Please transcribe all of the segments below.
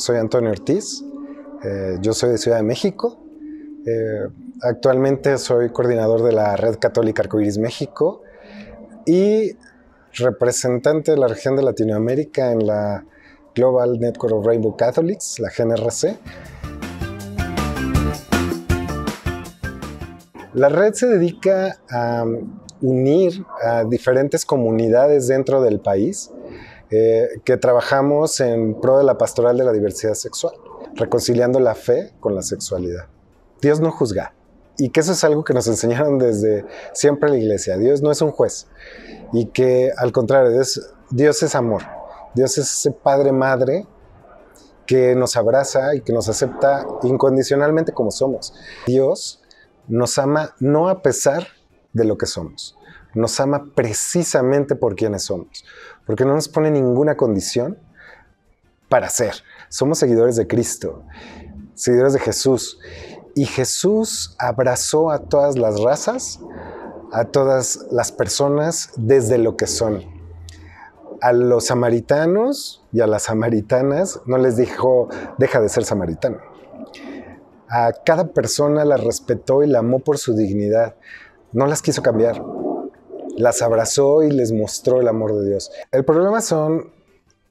Soy Antonio Ortiz, eh, yo soy de Ciudad de México. Eh, actualmente soy coordinador de la Red Católica Arcoiris México y representante de la región de Latinoamérica en la Global Network of Rainbow Catholics, la GNRC. La red se dedica a unir a diferentes comunidades dentro del país eh, que trabajamos en pro de la pastoral de la diversidad sexual, reconciliando la fe con la sexualidad. Dios no juzga. Y que eso es algo que nos enseñaron desde siempre la iglesia. Dios no es un juez. Y que al contrario, Dios, Dios es amor. Dios es ese padre madre que nos abraza y que nos acepta incondicionalmente como somos. Dios nos ama no a pesar de lo que somos. Nos ama precisamente por quienes somos, porque no nos pone ninguna condición para ser. Somos seguidores de Cristo, seguidores de Jesús. Y Jesús abrazó a todas las razas, a todas las personas desde lo que son. A los samaritanos y a las samaritanas no les dijo, deja de ser samaritano. A cada persona la respetó y la amó por su dignidad no las quiso cambiar. Las abrazó y les mostró el amor de Dios. El problema son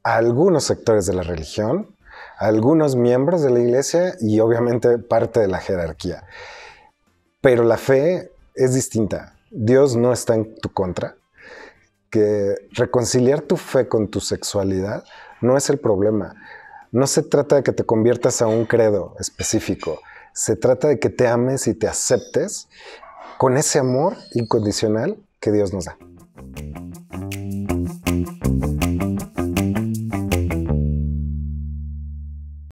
algunos sectores de la religión, algunos miembros de la iglesia y obviamente parte de la jerarquía. Pero la fe es distinta. Dios no está en tu contra. Que reconciliar tu fe con tu sexualidad no es el problema. No se trata de que te conviertas a un credo específico. Se trata de que te ames y te aceptes con ese amor incondicional que Dios nos da.